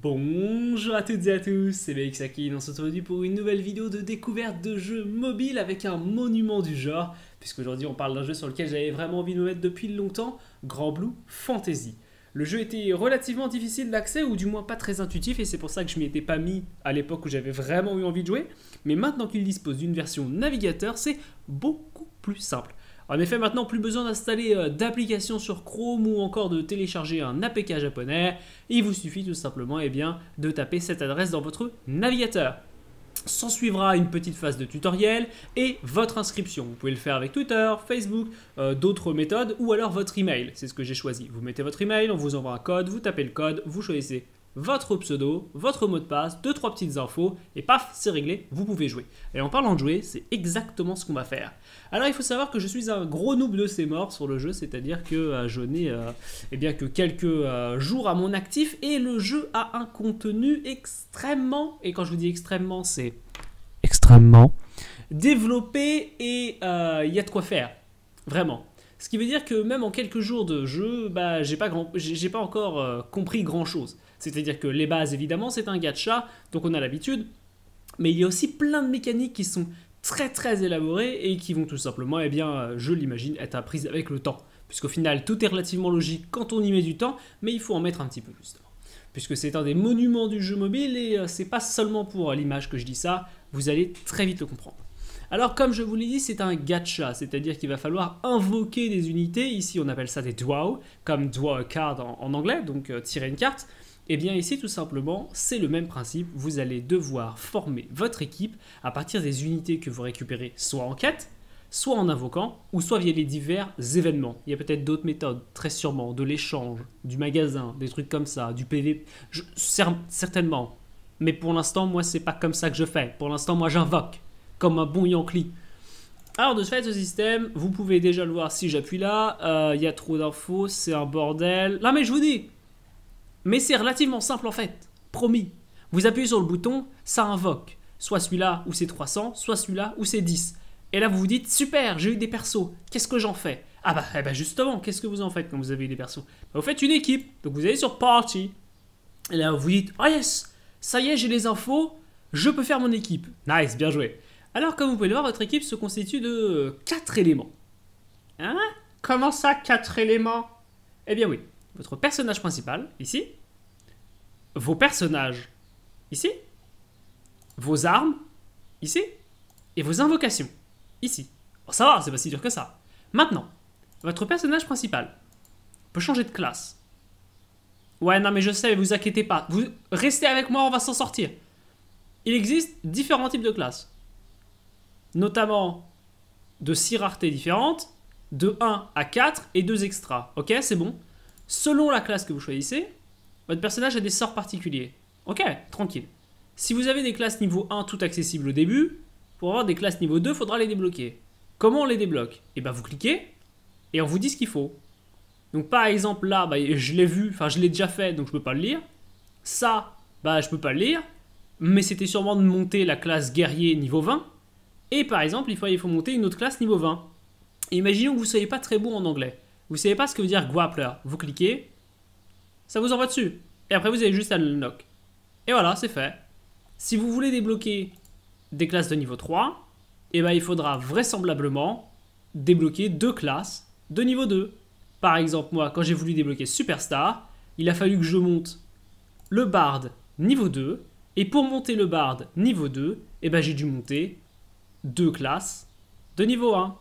Bonjour à toutes et à tous, c'est Bexakin, on se retrouve pour une nouvelle vidéo de découverte de jeux mobiles avec un monument du genre, puisqu'aujourd'hui on parle d'un jeu sur lequel j'avais vraiment envie de me mettre depuis longtemps, Grand Blue Fantasy. Le jeu était relativement difficile d'accès, ou du moins pas très intuitif, et c'est pour ça que je m'y étais pas mis à l'époque où j'avais vraiment eu envie de jouer, mais maintenant qu'il dispose d'une version navigateur, c'est beaucoup plus simple. En effet, maintenant, plus besoin d'installer euh, d'application sur Chrome ou encore de télécharger un APK japonais. Il vous suffit tout simplement eh bien, de taper cette adresse dans votre navigateur. S'en suivra une petite phase de tutoriel et votre inscription. Vous pouvez le faire avec Twitter, Facebook, euh, d'autres méthodes ou alors votre email. C'est ce que j'ai choisi. Vous mettez votre email, on vous envoie un code, vous tapez le code, vous choisissez votre pseudo, votre mot de passe, deux trois petites infos et paf, c'est réglé, vous pouvez jouer. Et en parlant de jouer, c'est exactement ce qu'on va faire. Alors il faut savoir que je suis un gros noob de ces morts sur le jeu, c'est-à-dire que euh, je n'ai euh, eh bien que quelques euh, jours à mon actif et le jeu a un contenu extrêmement et quand je vous dis extrêmement, c'est extrêmement développé et il y a de quoi faire. Vraiment. Ce qui veut dire que même en quelques jours de jeu, bah, j'ai pas, encore euh, compris grand chose. C'est-à-dire que les bases, évidemment, c'est un gacha, donc on a l'habitude. Mais il y a aussi plein de mécaniques qui sont très très élaborées et qui vont tout simplement, eh bien, euh, je l'imagine, être apprises avec le temps. Puisqu'au final, tout est relativement logique quand on y met du temps, mais il faut en mettre un petit peu plus Puisque c'est un des monuments du jeu mobile et euh, c'est pas seulement pour l'image que je dis ça, vous allez très vite le comprendre. Alors comme je vous l'ai dit, c'est un gacha, c'est-à-dire qu'il va falloir invoquer des unités, ici on appelle ça des draw comme draw a card en, anglais, donc euh, tirer une carte. Et eh bien ici tout simplement, c'est le même principe, vous allez devoir former votre équipe à partir des unités que vous récupérez soit en quête, soit en invoquant, ou soit via les divers événements. Il y a peut-être d'autres méthodes, très sûrement, de l'échange, du magasin, des trucs comme ça, du PV, certainement. Mais pour l'instant, moi, c'est pas comme ça que je fais. Pour l'instant, moi, j'invoque comme un bon Yankee. Alors de ce fait, ce système, vous pouvez déjà le voir si j'appuie là, euh, il y a trop d'infos, c'est un bordel. Non mais je vous dis, mais c'est relativement simple en fait, promis. Vous appuyez sur le bouton, ça invoque, soit celui-là où c'est 300, soit celui-là où c'est 10. Et là vous vous dites, super, j'ai eu des persos, qu'est-ce que j'en fais Ah bah, eh ben, justement, qu'est-ce que vous en faites quand vous avez eu des persos bah, Vous faites une équipe, donc vous allez sur Party. Et là vous dites, oh yes, ça y est, j'ai les infos, je peux faire mon équipe. Nice, bien joué. Alors, comme vous pouvez le voir, votre équipe se constitue de 4 euh, éléments. Hein Comment ça, 4 éléments Eh bien oui, votre personnage principal, ici, vos personnages, ici, vos armes, ici, et vos invocations, ici. Oh, ça va, c'est pas si dur que ça. Maintenant, votre personnage principal peut changer de classe. Ouais, non mais je sais, vous inquiétez pas. Vous restez avec moi, on va s'en sortir. Il existe différents types de classes notamment de 6 raretés différentes, de 1 à 4 et 2 extras. Ok, c'est bon Selon la classe que vous choisissez, votre personnage a des sorts particuliers. Ok, tranquille. Si vous avez des classes niveau 1 tout accessibles au début, pour avoir des classes niveau 2, faudra les débloquer. Comment on les débloque Et eh bien, vous cliquez et on vous dit ce qu'il faut. Donc, par exemple, là, bah, je l'ai vu, enfin, je l'ai déjà fait, donc je peux pas le lire. Ça, bah, je peux pas le lire, mais c'était sûrement de monter la classe guerrier niveau 20. Et par exemple, il faut, il faut monter une autre classe niveau 20. imaginons que vous ne soyez pas très bon en anglais. Vous ne savez pas ce que veut dire grappler. Vous cliquez, ça vous envoie dessus. Et après, vous avez juste à le knock. Et voilà, c'est fait. Si vous voulez débloquer des classes de niveau 3, eh ben, il faudra vraisemblablement débloquer deux classes de niveau 2. Par exemple, moi, quand j'ai voulu débloquer Superstar, il a fallu que je monte le Bard niveau 2. Et pour monter le Bard niveau 2, eh ben, j'ai dû monter deux classes de niveau 1.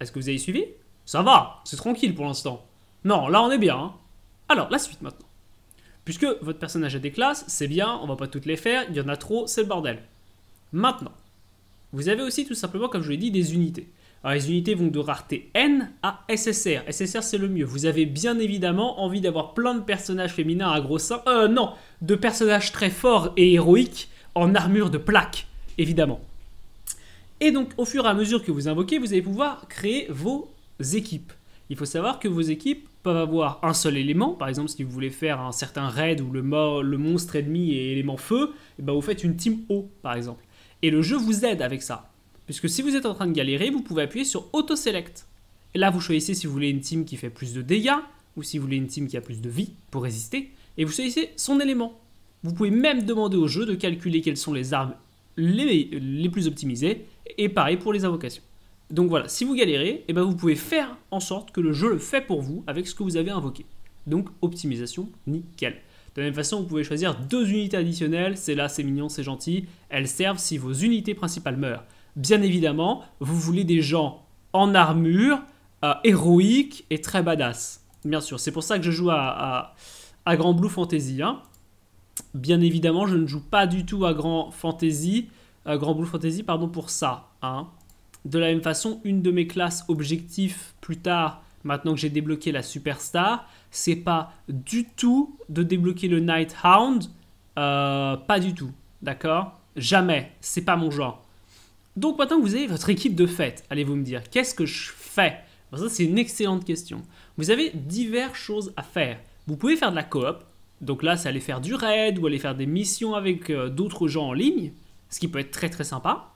Est-ce que vous avez suivi Ça va, c'est tranquille pour l'instant. Non, là on est bien. Hein. Alors, la suite maintenant. Puisque votre personnage a des classes, c'est bien, on va pas toutes les faire, il y en a trop, c'est le bordel. Maintenant, vous avez aussi tout simplement, comme je l'ai dit, des unités. Alors les unités vont de rareté N à SSR. SSR c'est le mieux. Vous avez bien évidemment envie d'avoir plein de personnages féminins à gros seins. Euh non, de personnages très forts et héroïques en armure de plaque, évidemment. Et donc, au fur et à mesure que vous invoquez, vous allez pouvoir créer vos équipes. Il faut savoir que vos équipes peuvent avoir un seul élément. Par exemple, si vous voulez faire un certain raid où le, monstre ennemi est élément feu, eh ben vous faites une team eau, par exemple. Et le jeu vous aide avec ça. Puisque si vous êtes en train de galérer, vous pouvez appuyer sur auto-select. Et là, vous choisissez si vous voulez une team qui fait plus de dégâts, ou si vous voulez une team qui a plus de vie pour résister, et vous choisissez son élément. Vous pouvez même demander au jeu de calculer quelles sont les armes les plus optimisées, et pareil pour les invocations. Donc voilà, si vous galérez, eh ben vous pouvez faire en sorte que le jeu le fait pour vous avec ce que vous avez invoqué. Donc optimisation, nickel. De la même façon, vous pouvez choisir deux unités additionnelles, c'est là, c'est mignon, c'est gentil. Elles servent si vos unités principales meurent. Bien évidemment, vous voulez des gens en armure, euh, héroïques et très badass. Bien sûr, c'est pour ça que je joue à, Grand Blue Fantasy. Hein. Bien évidemment, je ne joue pas du tout à Grand Fantasy euh, Grand Blue Fantasy pardon, pour ça. Hein. De la même façon, une de mes classes objectifs plus tard, maintenant que j'ai débloqué la Superstar, c'est pas du tout de débloquer le Nighthound euh, pas du tout. D'accord Jamais. C'est pas mon genre. Donc maintenant que vous avez votre équipe de fête, allez-vous me dire, qu'est-ce que je fais Ça, c'est une excellente question. Vous avez diverses choses à faire. Vous pouvez faire de la coop. Donc là, c'est aller faire du raid ou aller faire des missions avec euh, d'autres gens en ligne ce qui peut être très très sympa.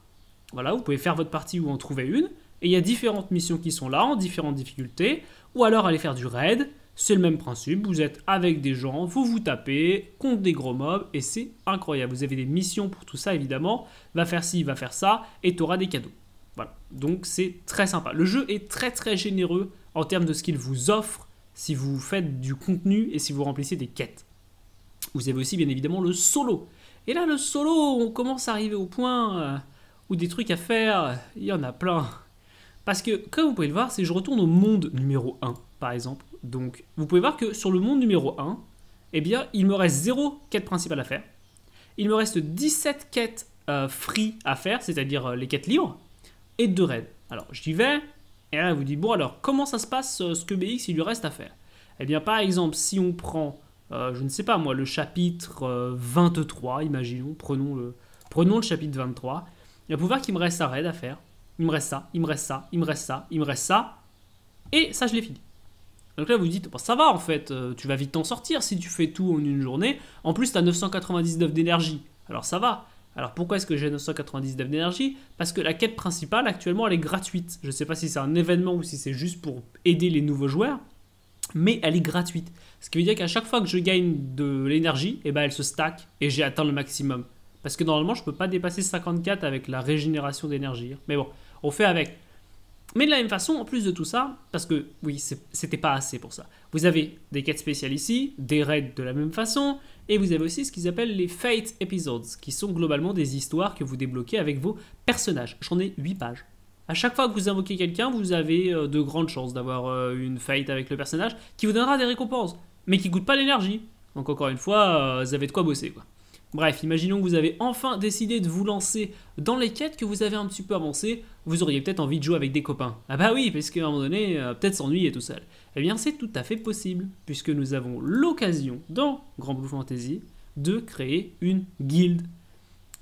Voilà, vous pouvez faire votre partie ou en trouver une. Et il y a différentes missions qui sont là, en différentes difficultés. Ou alors aller faire du raid, c'est le même principe. Vous êtes avec des gens, vous vous tapez, contre des gros mobs, et c'est incroyable. Vous avez des missions pour tout ça, évidemment. Va faire ci, va faire ça, et tu auras des cadeaux. Voilà, donc c'est très sympa. Le jeu est très très généreux en termes de ce qu'il vous offre si vous faites du contenu et si vous remplissez des quêtes. Vous avez aussi bien évidemment le solo et là, le solo, on commence à arriver au point euh, où des trucs à faire, il y en a plein. Parce que, comme vous pouvez le voir, si je retourne au monde numéro 1, par exemple, donc vous pouvez voir que sur le monde numéro 1, eh bien, il me reste 0 quête principale à faire. Il me reste 17 quêtes euh, free à faire, c'est-à-dire euh, les quêtes libres, et 2 raids. Alors, j'y vais, et là, vous dit, bon, alors, comment ça se passe ce que BX, il lui reste à faire Eh bien, par exemple, si on prend euh, je ne sais pas moi, le chapitre 23, euh, imaginons, prenons le, prenons le chapitre 23, il va pouvoir qu'il me reste un raid à faire. Il me reste ça, il me reste ça, il me reste ça, il me reste ça, et ça je l'ai fini. Donc là vous dites, bah, ça va en fait, euh, tu vas vite t'en sortir si tu fais tout en une journée. En plus tu as 999 d'énergie, alors ça va. Alors pourquoi est-ce que j'ai 999 d'énergie Parce que la quête principale actuellement elle est gratuite. Je ne sais pas si c'est un événement ou si c'est juste pour aider les nouveaux joueurs mais elle est gratuite. Ce qui veut dire qu'à chaque fois que je gagne de l'énergie, eh ben elle se stack et j'ai atteint le maximum. Parce que normalement, je ne peux pas dépasser 54 avec la régénération d'énergie. Hein. Mais bon, on fait avec. Mais de la même façon, en plus de tout ça, parce que oui, c'était pas assez pour ça. Vous avez des quêtes spéciales ici, des raids de la même façon, et vous avez aussi ce qu'ils appellent les Fate Episodes, qui sont globalement des histoires que vous débloquez avec vos personnages. J'en ai 8 pages. À chaque fois que vous invoquez quelqu'un, vous avez euh, de grandes chances d'avoir euh, une fight avec le personnage qui vous donnera des récompenses, mais qui coûte pas l'énergie. Donc encore une fois, euh, vous avez de quoi bosser quoi. Bref, imaginons que vous avez enfin décidé de vous lancer dans les quêtes que vous avez un petit peu avancées, vous auriez peut-être envie de jouer avec des copains. Ah bah oui, parce qu'à un moment donné, peut-être s'ennuyer tout seul. Eh bien c'est tout à fait possible, puisque nous avons l'occasion dans Grand Blue Fantasy de créer une guilde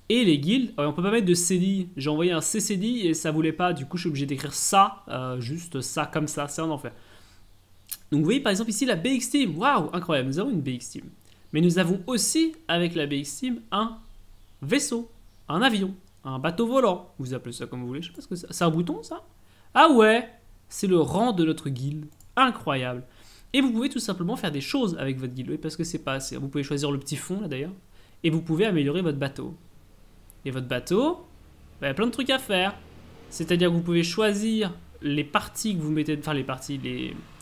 et les guilds, euh, on peut pas mettre de CDI. J'ai envoyé un CCDI et ça voulait pas. Du coup, je suis obligé d'écrire ça, euh, juste ça comme ça. C'est un enfer. Donc, vous voyez par exemple ici la BX Team. Waouh, incroyable. Nous avons une BX Team. Mais nous avons aussi avec la BX Team un vaisseau, un avion, un bateau volant. Vous appelez ça comme vous voulez. Je sais pas ce que c'est. C'est un bouton ça Ah ouais, c'est le rang de notre guild Incroyable. Et vous pouvez tout simplement faire des choses avec votre guild parce que c'est pas assez. Vous pouvez choisir le petit fond là d'ailleurs et vous pouvez améliorer votre bateau et votre bateau, il bah, y a plein de trucs à faire. C'est-à-dire que vous pouvez choisir les parties que vous mettez, enfin les parties,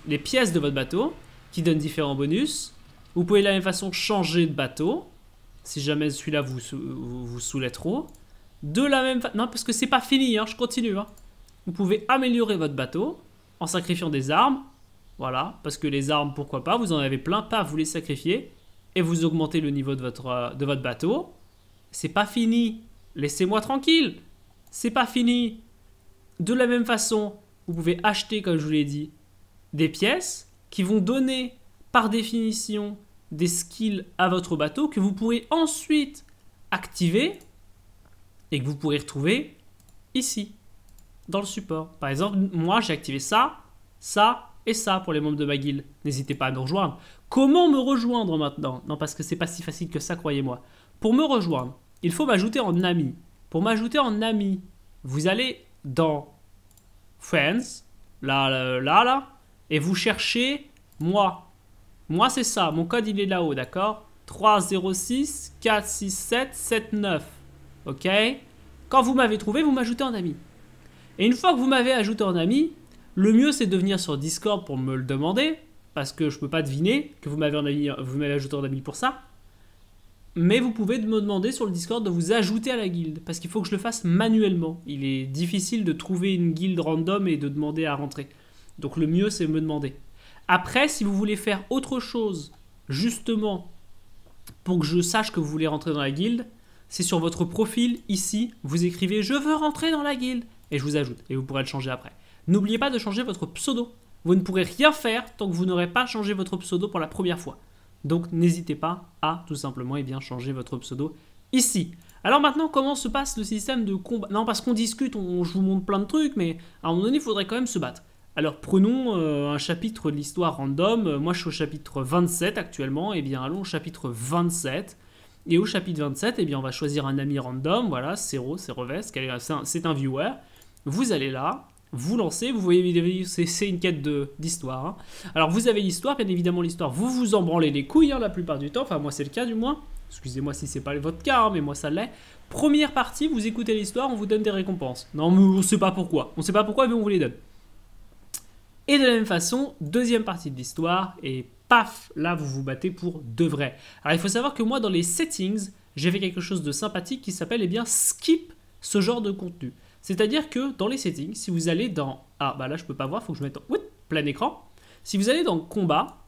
les, pièces de votre bateau qui donnent différents bonus. Vous pouvez de la même façon changer de bateau si jamais celui-là vous, vous, saoulait trop. De la même façon, non parce que c'est pas fini, hein, je continue. Hein. Vous pouvez améliorer votre bateau en sacrifiant des armes. Voilà, parce que les armes, pourquoi pas, vous en avez plein, pas vous les sacrifier. et vous augmentez le niveau de votre, euh, de votre bateau. C'est pas fini. Laissez-moi tranquille. C'est pas fini. De la même façon, vous pouvez acheter, comme je vous l'ai dit, des pièces qui vont donner, par définition, des skills à votre bateau que vous pourrez ensuite activer et que vous pourrez retrouver ici, dans le support. Par exemple, moi, j'ai activé ça, ça et ça pour les membres de ma guilde. N'hésitez pas à nous rejoindre. Comment me rejoindre maintenant Non, parce que c'est pas si facile que ça, croyez-moi. Pour me rejoindre, il faut m'ajouter en ami. Pour m'ajouter en ami, vous allez dans Friends, là, là, là, et vous cherchez moi. Moi, c'est ça. Mon code, il est là-haut, d'accord 306 467 Ok Quand vous m'avez trouvé, vous m'ajoutez en ami. Et une fois que vous m'avez ajouté en ami, le mieux, c'est de venir sur Discord pour me le demander, parce que je ne peux pas deviner que vous m'avez ajouté en ami pour ça mais vous pouvez me demander sur le Discord de vous ajouter à la guilde, parce qu'il faut que je le fasse manuellement. Il est difficile de trouver une guilde random et de demander à rentrer. Donc le mieux, c'est me demander. Après, si vous voulez faire autre chose, justement, pour que je sache que vous voulez rentrer dans la guilde, c'est sur votre profil, ici, vous écrivez « Je veux rentrer dans la guilde » et je vous ajoute, et vous pourrez le changer après. N'oubliez pas de changer votre pseudo. Vous ne pourrez rien faire tant que vous n'aurez pas changé votre pseudo pour la première fois. Donc n'hésitez pas à tout simplement et eh bien, changer votre pseudo ici. Alors maintenant, comment se passe le système de combat Non, parce qu'on discute, on, je vous montre plein de trucs, mais à un moment donné, il faudrait quand même se battre. Alors prenons euh, un chapitre de l'histoire random. Euh, moi, je suis au chapitre 27 actuellement. Eh bien, allons au chapitre 27. Et au chapitre 27, eh bien, on va choisir un ami random. Voilà, c'est rose, c'est c'est un viewer. Vous allez là, vous lancez, vous voyez, c'est une quête d'histoire. Hein. Alors vous avez l'histoire, bien évidemment l'histoire, vous vous embranlez branlez les couilles hein, la plupart du temps, enfin moi c'est le cas du moins, excusez-moi si c'est pas votre cas, hein, mais moi ça l'est. Première partie, vous écoutez l'histoire, on vous donne des récompenses. Non mais on sait pas pourquoi, on sait pas pourquoi mais on vous les donne. Et de la même façon, deuxième partie de l'histoire, et paf, là vous vous battez pour de vrai. Alors il faut savoir que moi dans les settings, j'ai fait quelque chose de sympathique qui s'appelle eh bien skip ce genre de contenu. C'est-à-dire que dans les settings, si vous allez dans... Ah, bah là, je peux pas voir, faut que je mette en... plein écran. Si vous allez dans combat,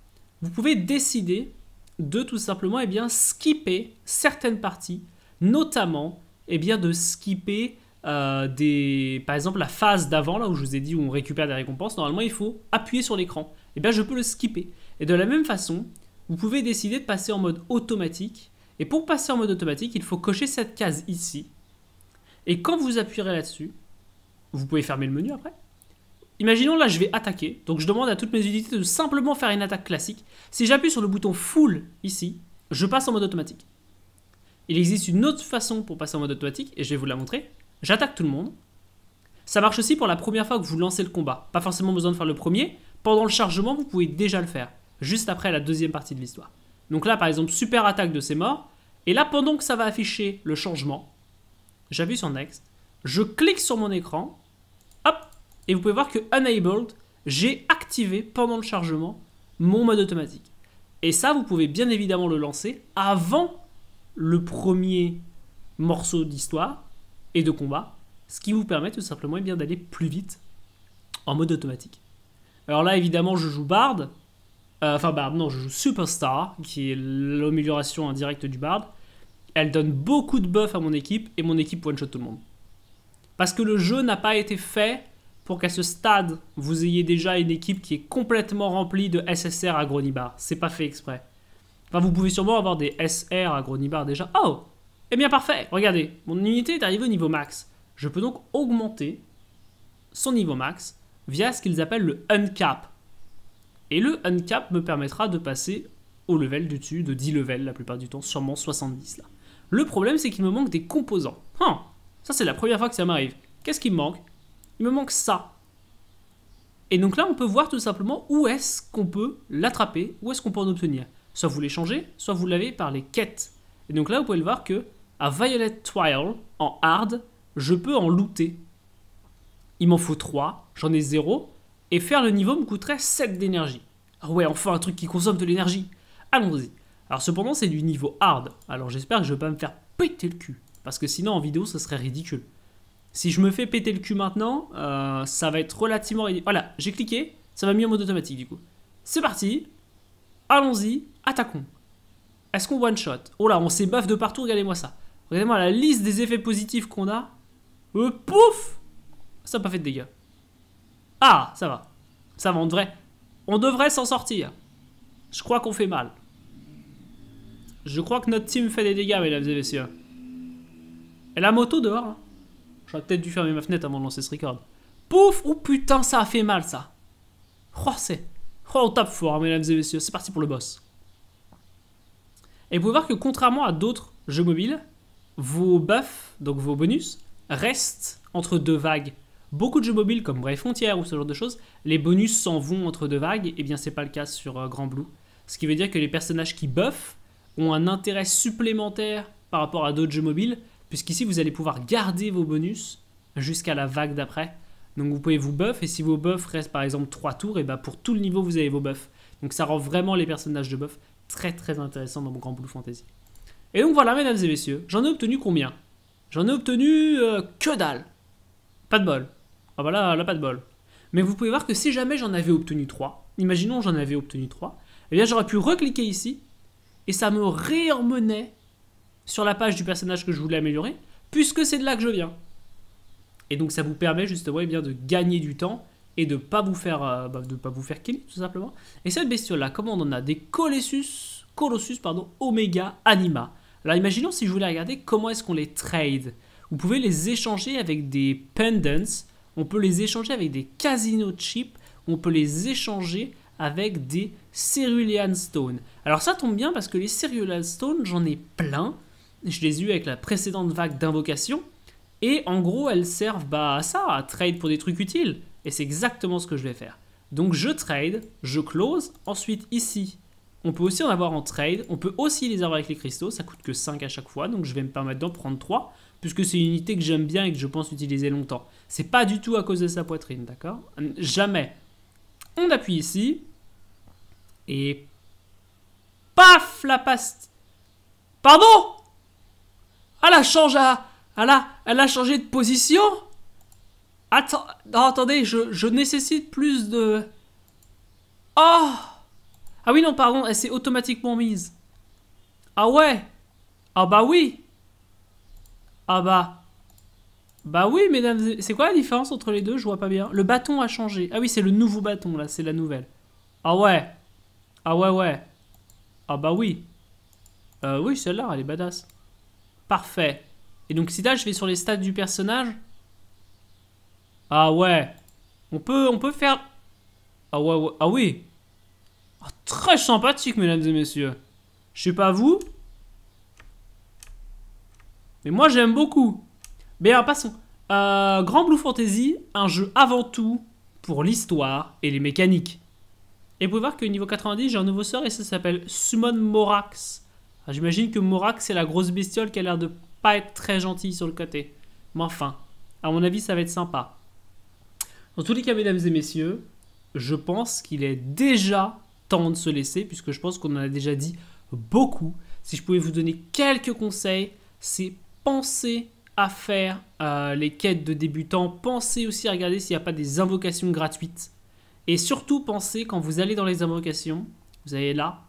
vous pouvez décider de tout simplement eh bien, skipper certaines parties, notamment eh bien, de skipper euh, des, par exemple la phase d'avant, là où je vous ai dit où on récupère des récompenses. Normalement, il faut appuyer sur l'écran. Et eh bien, je peux le skipper. Et de la même façon, vous pouvez décider de passer en mode automatique. Et pour passer en mode automatique, il faut cocher cette case ici et quand vous appuierez là-dessus, vous pouvez fermer le menu après. Imaginons là, je vais attaquer. Donc je demande à toutes mes unités de simplement faire une attaque classique. Si j'appuie sur le bouton Full ici, je passe en mode automatique. Il existe une autre façon pour passer en mode automatique et je vais vous la montrer. J'attaque tout le monde. Ça marche aussi pour la première fois que vous lancez le combat. Pas forcément besoin de faire le premier. Pendant le chargement, vous pouvez déjà le faire. Juste après la deuxième partie de l'histoire. Donc là, par exemple, super attaque de ces morts. Et là, pendant que ça va afficher le changement, j'appuie sur Next, je clique sur mon écran, hop, et vous pouvez voir que Enabled, j'ai activé pendant le chargement mon mode automatique. Et ça, vous pouvez bien évidemment le lancer avant le premier morceau d'histoire et de combat, ce qui vous permet tout simplement eh bien d'aller plus vite en mode automatique. Alors là, évidemment, je joue Bard, euh, enfin Bard, non, je joue Superstar, qui est l'amélioration indirecte du Bard elle donne beaucoup de buffs à mon équipe et mon équipe one-shot tout le monde. Parce que le jeu n'a pas été fait pour qu'à ce stade, vous ayez déjà une équipe qui est complètement remplie de SSR à Gronibar. C'est pas fait exprès. Enfin, vous pouvez sûrement avoir des SR à Gronibar déjà. Oh Eh bien parfait Regardez, mon unité est arrivée au niveau max. Je peux donc augmenter son niveau max via ce qu'ils appellent le uncap. Et le uncap me permettra de passer au level du dessus, de 10 levels la plupart du temps, sûrement 70 là. Le problème, c'est qu'il me manque des composants. Hein, ça, c'est la première fois que ça m'arrive. Qu'est-ce qui me manque Il me manque ça. Et donc là, on peut voir tout simplement où est-ce qu'on peut l'attraper, où est-ce qu'on peut en obtenir. Soit vous l'échangez, soit vous l'avez par les quêtes. Et donc là, vous pouvez le voir que à Violet Trial, en hard, je peux en looter. Il m'en faut 3, j'en ai 0, et faire le niveau me coûterait 7 d'énergie. Ah ouais, enfin un truc qui consomme de l'énergie. Allons-y. Alors cependant, c'est du niveau hard. Alors j'espère que je vais pas me faire péter le cul. Parce que sinon, en vidéo, ça serait ridicule. Si je me fais péter le cul maintenant, euh, ça va être relativement ridicule. Voilà, j'ai cliqué. Ça va mieux en mode automatique, du coup. C'est parti. Allons-y. Attaquons. Est-ce qu'on one-shot Oh là, on s'ébaffe de partout. Regardez-moi ça. Regardez-moi la liste des effets positifs qu'on a. Euh, pouf Ça n'a pas fait de dégâts. Ah, ça va. Ça va, on devrait... On devrait s'en sortir. Je crois qu'on fait mal. Je crois que notre team fait des dégâts, mesdames et messieurs. Et la moto dehors, hein. J'aurais peut-être dû fermer ma fenêtre avant de lancer ce record. Pouf Oh putain, ça a fait mal, ça Oh, c'est... Oh, on tape fort, hein, mesdames et messieurs. C'est parti pour le boss. Et vous pouvez voir que contrairement à d'autres jeux mobiles, vos buffs, donc vos bonus, restent entre deux vagues. Beaucoup de jeux mobiles comme Brave Frontier ou ce genre de choses, les bonus s'en vont entre deux vagues, et eh bien c'est pas le cas sur euh, Grand Blue. Ce qui veut dire que les personnages qui buffent ont un intérêt supplémentaire par rapport à d'autres jeux mobiles, puisqu'ici vous allez pouvoir garder vos bonus jusqu'à la vague d'après. Donc vous pouvez vous buff, et si vos buffs restent par exemple 3 tours, et bah pour tout le niveau vous avez vos buffs. Donc ça rend vraiment les personnages de buff très très intéressants dans mon Grand Blue Fantasy. Et donc voilà mesdames et messieurs, j'en ai obtenu combien J'en ai obtenu euh, que dalle Pas de bol. Ah bah là, pas de bol. Mais vous pouvez voir que si jamais j'en avais obtenu 3, imaginons j'en avais obtenu 3, eh bien j'aurais pu recliquer ici et ça me réemmenait sur la page du personnage que je voulais améliorer, puisque c'est de là que je viens. Et donc ça vous permet justement eh bien, de gagner du temps et de pas vous faire euh, bah, de pas vous faire kill tout simplement. Et cette bestiole là, comment on en a des Colossus, Colossus pardon, Omega Anima. Alors imaginons si je voulais regarder comment est-ce qu'on les trade. Vous pouvez les échanger avec des pendants, on peut les échanger avec des casino chips, on peut les échanger avec des Cerulean Stone. Alors ça tombe bien parce que les Cerulean Stone, j'en ai plein. Je les ai eu avec la précédente vague d'invocation. Et en gros, elles servent bah, à ça, à trade pour des trucs utiles. Et c'est exactement ce que je vais faire. Donc je trade, je close. Ensuite, ici, on peut aussi en avoir en trade. On peut aussi les avoir avec les cristaux. Ça coûte que 5 à chaque fois. Donc je vais me permettre d'en prendre 3. Puisque c'est une unité que j'aime bien et que je pense utiliser longtemps. C'est pas du tout à cause de sa poitrine, d'accord Jamais. On appuie ici. Et... Paf La paste... Pardon ah, Elle a changé à... Elle a, elle a changé de position Attends, attendez, je, je, nécessite plus de... Oh Ah oui, non, pardon, elle s'est automatiquement mise. Ah ouais Ah bah oui Ah bah... Bah oui, mesdames. C'est quoi la différence entre les deux Je vois pas bien. Le bâton a changé. Ah oui, c'est le nouveau bâton là, c'est la nouvelle. Ah ouais. Ah ouais, ouais. Ah bah oui. Euh, oui, celle-là, elle est badass. Parfait. Et donc si là je vais sur les stats du personnage. Ah ouais. On peut, on peut faire... Ah ouais, Ah oui. Ah, très sympathique, mesdames et messieurs. Je sais pas vous. Mais moi j'aime beaucoup. Mais euh, passons. Euh, Grand Blue Fantasy, un jeu avant tout pour l'histoire et les mécaniques. Et vous pouvez voir que niveau 90, j'ai un nouveau sort et ça s'appelle Summon Morax. J'imagine que Morax, c'est la grosse bestiole qui a l'air de pas être très gentille sur le côté. Mais enfin, à mon avis, ça va être sympa. Dans tous les cas, mesdames et messieurs, je pense qu'il est déjà temps de se laisser, puisque je pense qu'on en a déjà dit beaucoup. Si je pouvais vous donner quelques conseils, c'est penser à faire les quêtes de débutants, pensez aussi à regarder s'il n'y a pas des invocations gratuites. Et surtout, pensez quand vous allez dans les invocations, vous allez là,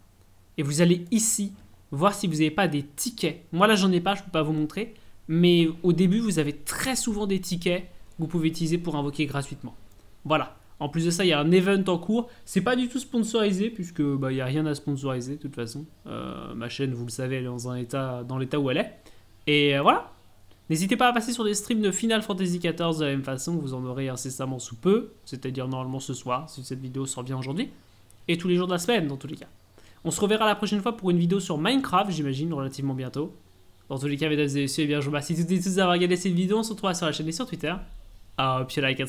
et vous allez ici, voir si vous n'avez pas des tickets. Moi là, j'en ai pas, je ne peux pas vous montrer. Mais au début, vous avez très souvent des tickets que vous pouvez utiliser pour invoquer gratuitement. Voilà. En plus de ça, il y a un event en cours. C'est pas du tout sponsorisé puisque bah, il n'y a rien à sponsoriser de toute façon. Euh, ma chaîne, vous le savez, elle est dans un état, dans l'état où elle est. Et euh, voilà. N'hésitez pas à passer sur des streams de Final Fantasy XIV de la même façon, vous en aurez incessamment sous peu, c'est-à-dire normalement ce soir, si cette vidéo sort bien aujourd'hui, et tous les jours de la semaine dans tous les cas. On se reverra la prochaine fois pour une vidéo sur Minecraft, j'imagine, relativement bientôt. Dans tous les cas, mesdames et messieurs, eh je vous remercie toutes et tous d'avoir regardé cette vidéo, on se retrouve sur la chaîne et sur Twitter. Ah, puis like